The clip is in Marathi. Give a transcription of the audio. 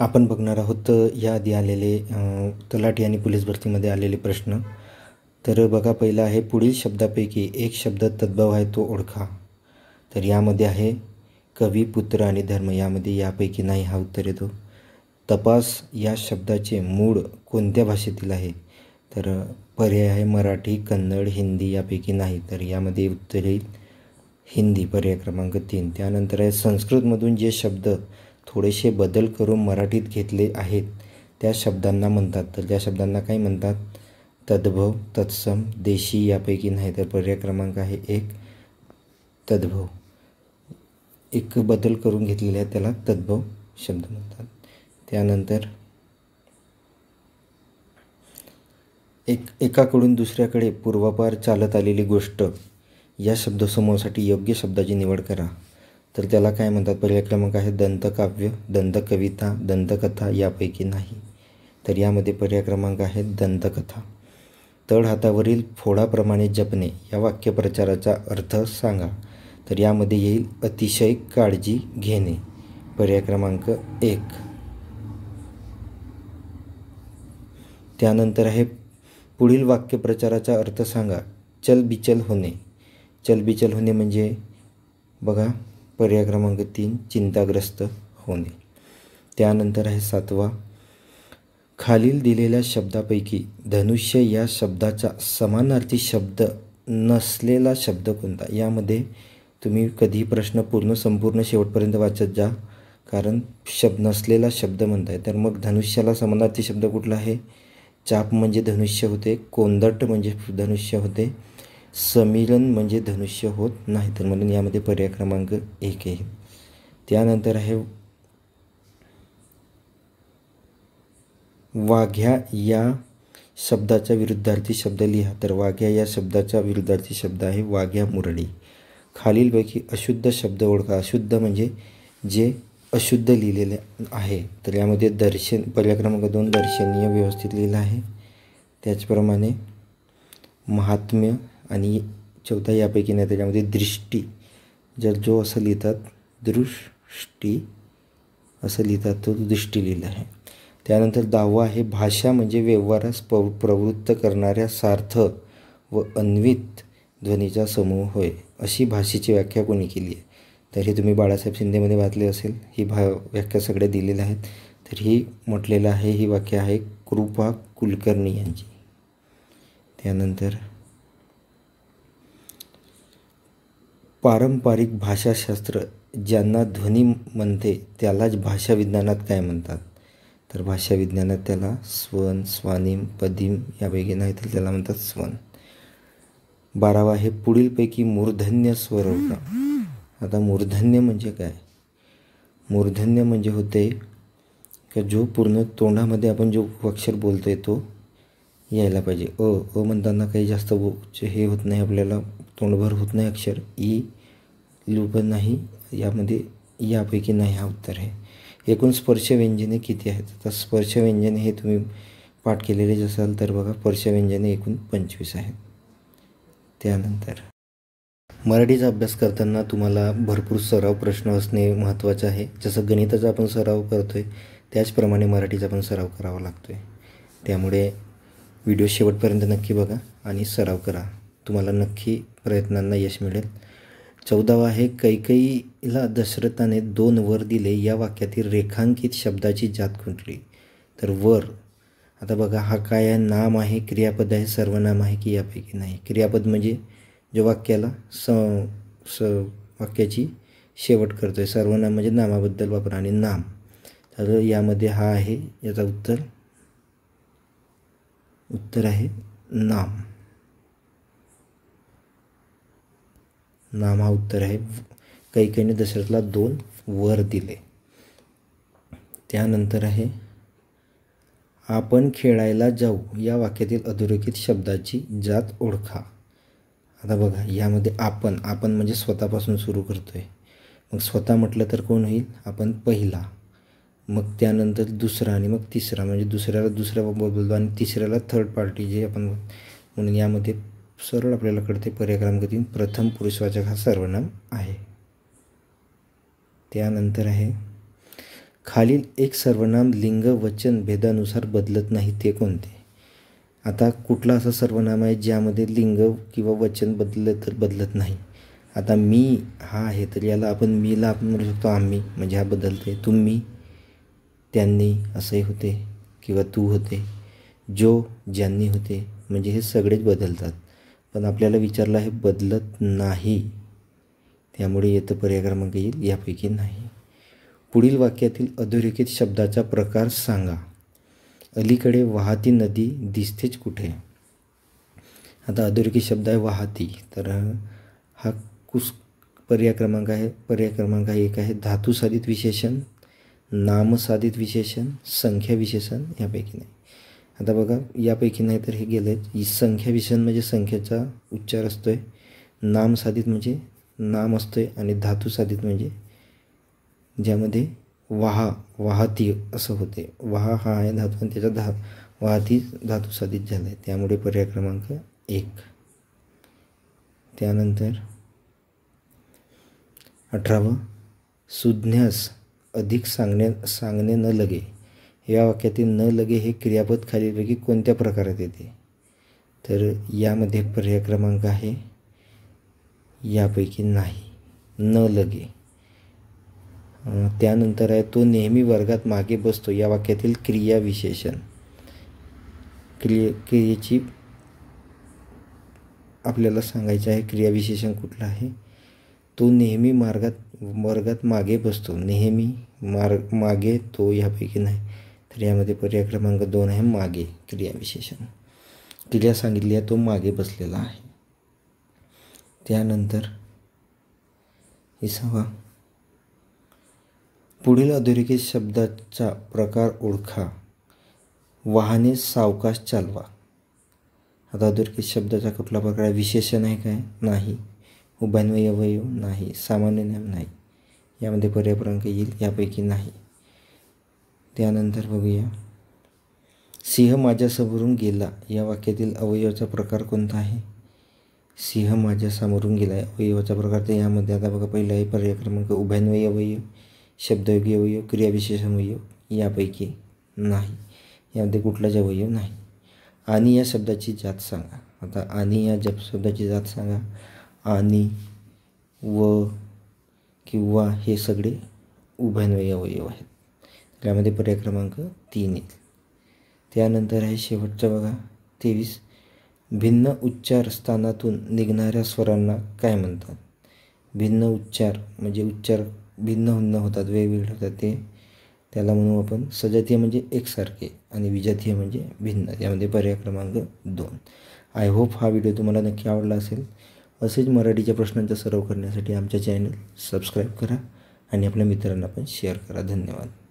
आपण बघणार आहोत या आधी आलेले तलाठी आणि पोलीस भरतीमध्ये आलेले प्रश्न तर बघा पहिला आहे पुढील शब्दापैकी एक शब्द तद्भव आहे तो ओळखा तर यामध्ये आहे कवी पुत्र आणि धर्म यामध्ये यापैकी नाही हा उत्तर येतो तपास या शब्दाचे मूळ कोणत्या भाषेतील आहे तर पर्याय आहे मराठी कन्नड हिंदी यापैकी नाही तर यामध्ये उत्तर येईल हिंदी पर्याय क्रमांक तीन त्यानंतर आहे संस्कृतमधून जे शब्द थोडेसे बदल करून मराठीत घेतले आहेत त्या शब्दांना म्हणतात तर त्या शब्दांना काय म्हणतात तद्भव तत्सम देशी यापैकी नाही तर पर्याय क्रमांक आहे एक तद्भव एक बदल करून घेतलेले आहे त्याला तद्भव शब्द म्हणतात त्यानंतर एक एकाकडून दुसऱ्याकडे पूर्वापार चालत आलेली गोष्ट या शब्दसमूहासाठी योग्य शब्दाची निवड करा तर त्याला काय म्हणतात पर्याय क्रमांक आहे दंतकाव्य दंतकविता दंतकथा यापैकी नाही तर यामध्ये पर्याय क्रमांक आहे दंतकथा तळ हातावरील फोडाप्रमाणे जपणे या वाक्यप्रचाराचा अर्थ सांगा तर यामध्ये येईल अतिशय काळजी घेणे पर्याय क्रमांक एक त्यानंतर आहे पुढील वाक्यप्रचाराचा अर्थ सांगा चलबिचल होणे चलबिचल होणे म्हणजे बघा पर्याय क्रमांक तीन चिंताग्रस्त होणे त्यानंतर आहे सातवा खालील दिलेल्या शब्दापैकी धनुष्य या शब्दाचा समानार्थी शब्द नसलेला शब्द कोणता यामध्ये तुम्ही कधी प्रश्न पूर्ण संपूर्ण शेवटपर्यंत वाचत जा कारण शब्द नसलेला शब्द म्हणताय तर मग धनुष्याला समानार्थी शब्द कुठला आहे चाप म्हणजे धनुष्य होते कोंदट म्हणजे धनुष्य होते समीलन म्हणजे धनुष्य होत नाही तर म्हणून यामध्ये पर्याय क्रमांक एक आहे त्यानंतर आहे वाघ्या या शब्दाचा विरुद्धार्थी शब्द लिहा तर वाघ्या या शब्दाचा विरुद्धार्थी शब्द आहे वाघ्या मुरळी खालीलपैकी अशुद्ध शब्द ओळखा अशुद्ध म्हणजे जे अशुद्ध लिहिलेले आहे तर यामध्ये दर्शन पर्याय क्रमांक दोन दर्शनीय व्यवस्थित लिहिलं आहे त्याचप्रमाणे महात्म्य आणि चौथा यापैकी नाही त्याच्यामध्ये दृष्टी जर जो असं लिहितात दृष्टी असं लिहितात तो दृष्टी लिहिला आहे त्यानंतर दहावा आहे भाषा म्हणजे व्यवहारास प प्रवृत्त करणाऱ्या सार्थ व अन्वित ध्वनीचा समूह होय अशी भाषेची व्याख्या कोणी केली आहे तर हे तुम्ही बाळासाहेब शिंदेमध्ये वाचले असेल ही भा व्याख्या सगळ्या दिलेल्या आहेत तर ही म्हटलेलं आहे ही वाक्य आहे कृपा कुलकर्णी यांची त्यानंतर पारंपरिक भाषाशास्त्र ज्यांना ध्वनी म्हणते त्यालाच भाषाविज्ञानात काय म्हणतात तर भाषाविज्ञानात त्याला स्वन स्वानिम पदिम यापैकी नाही तर त्याला म्हणतात स्वन बारावा हे पुढीलपैकी मूर्धन्य स्वर होता आता मूर्धन्य म्हणजे काय मूर्धन्य म्हणजे होते का जो पूर्ण तोंडामध्ये आपण जो अक्षर बोलतोय तो यायला पाहिजे अ अ म्हणताना काही जास्त हे होत नाही आपल्याला तोंडभर होत नाही अक्षर ई लोपद नाही यामध्ये यापैकी नाही हा उत्तर आहे एकूण स्पर्श व्यंजने किती आहेत तर स्पर्श व्यंजने हे तुम्ही पाठ केलेले असाल तर बघा स्पर्श व्यंजने एकूण पंचवीस आहेत त्यानंतर मराठीचा अभ्यास करताना तुम्हाला भरपूर सराव प्रश्न असणे महत्त्वाचं आहे जसं गणिताचा आपण सराव करतो आहे त्याचप्रमाणे मराठीचा पण सराव करावा लागतो आहे त्यामुळे व्हिडिओ शेवटपर्यंत नक्की बघा आणि सराव करा तुम्हाला नक्की प्रयत्नांना यश मिळेल चौदावा आहे कैकईला दशरथाने दोन वर दिले या वाक्यातील रेखांकित शब्दाची जात खुंटली तर वर आता बघा हा काय आहे नाम आहे क्रियापद आहे सर्वनाम आहे की यापैकी नाही क्रियापद म्हणजे जो वाक्याला स स वाक्याची शेवट करतो आहे सर्वनाम म्हणजे नामाबद्दल वापरा आणि नाम तर यामध्ये हा आहे याचा उत्तर उत्तर आहे नाम नामा उत्तर आहे कैकेने दशरथला दोन वर दिले त्यानंतर आहे आपण खेळायला जाऊ या वाक्यातील अधोरेखित शब्दाची जात ओळखा आता बघा यामध्ये आपण आपण म्हणजे स्वतःपासून सुरू करतो आहे मग स्वतः म्हटलं तर कोण होईल आपण पहिला मग त्यानंतर दुसरा आणि मग तिसरा म्हणजे दुसऱ्याला दुसऱ्या बोलतो आणि तिसऱ्याला थर्ड पार्टी जे आपण म्हणून यामध्ये सरळ आपल्याला कळते पर्याक्रमगती प्रथम पुरुषवाचक हा सर्वनाम आहे त्यानंतर आहे खालील एक सर्वनाम लिंग वचन भेदानुसार बदलत नाही ते कोणते आता कुठला असा सर्वनाम आहे ज्यामध्ये लिंग किंवा वचन बदललं तर बदलत नाही आता मी हा आहे तर याला आपण मीला आपण म्हणू शकतो आम्ही म्हणजे हा बदलते तुम्ही त्यांनी असे होते किंवा तू होते जो ज्यांनी होते म्हणजे हे सगळेच बदलतात पण आपल्याला विचारलं हे बदलत नाही त्यामुळे येतं पर्याय क्रमांक येईल यापैकी नाही पुढील वाक्यातील अधोरेखित शब्दाचा प्रकार सांगा अलीकडे वाहती नदी दिसतेच कुठे आता अधोरेखित शब्द आहे वाहती तर हा कुस पर्याय क्रमांक आहे पर्याय क्रमांक एक आहे धातुसाधित विशेषण नामसाधित विशेषण संख्या विशेषण यापैकी नाही आता बघा यापैकी नाही तर हे गेले संख्या संख्याविषण म्हणजे संख्येचा उच्चार असतो आहे नाम साधित म्हणजे नाम असतो आहे आणि धातू साधित म्हणजे ज्यामध्ये वाहा वाहती असं होते वाहा हा आहे धातू आणि त्याचा धा वाहती धातू साधित झाला आहे त्यामुळे पर्याय क्रमांक एक त्यानंतर अठरावं सुज्ञास अधिक सांगण्या सांगणे न लगे या वाक्यातील न लगे हे क्रियापद खालीलपैकी कोणत्या प्रकारात येते तर यामध्ये पर्याय क्रमांक आहे यापैकी नाही न लगे त्यानंतर आहे तो नेहमी वर्गात मागे बसतो या वाक्यातील क्रियाविशेषण क्रिये क्रियेची आपल्याला सांगायचं आहे क्रियाविशेषण कुठलं आहे तो नेहमी मार्गात वर्गात मागे बसतो नेहमी मार्ग मागे तो यापैकी नाही तर यामध्ये पर्याय क्रमांक दोन आहे मागे क्रियाविशेषण क्रिया सांगितली आहे तो मागे बसलेला आहे त्यानंतर इसावा पुढील अधोरेखित शब्दाचा प्रकार ओळखा वाहने सावकाश चालवा आता अधोरेखित शब्दाचा कुठला प्रकार आहे विशेषण आहे काय नाही अवयव नाही सामान्य नियम नाही यामध्ये पर्याय येईल यापैकी नाही त्यानंतर बघूया सिंह माझ्यासमोरून गेला या वाक्यातील अवयवाचा प्रकार कोणता आहे सिंह माझ्यासमोरून गेला अवयवाचा प्रकार तर यामध्ये आता बघा पहिला आहे पर्याय क्रमांक उभयान्वयी अवयव शब्दयोगी अवयव क्रियाविशेष अवयव यापैकी नाही यामध्ये कुठलाच अवयव नाही आणि या शब्दाची जात सांगा आता आणि या जप शब्दाची जात सांगा आणि व किंवा हे सगळे उभयान्वयी अवयव आहेत त्यामध्ये पर्याय क्रमांक तीन येईल त्यानंतर आहे शेवटचं बघा तेवीस भिन्न उच्चार स्थानातून निघणाऱ्या स्वरांना काय म्हणतात भिन्न उच्चार म्हणजे उच्चार भिन्न भिन्न होतात वेगवेगळे होतात ते त्याला म्हणू आपण सजातीय म्हणजे एकसारखे आणि विजातीय म्हणजे भिन्न यामध्ये पर्याय क्रमांक दोन आय होप हा व्हिडिओ तुम्हाला नक्की आवडला असेल असेच मराठीच्या प्रश्नांचा सराव करण्यासाठी आमच्या चॅनल सबस्क्राईब करा आणि आपल्या मित्रांना पण शेअर करा धन्यवाद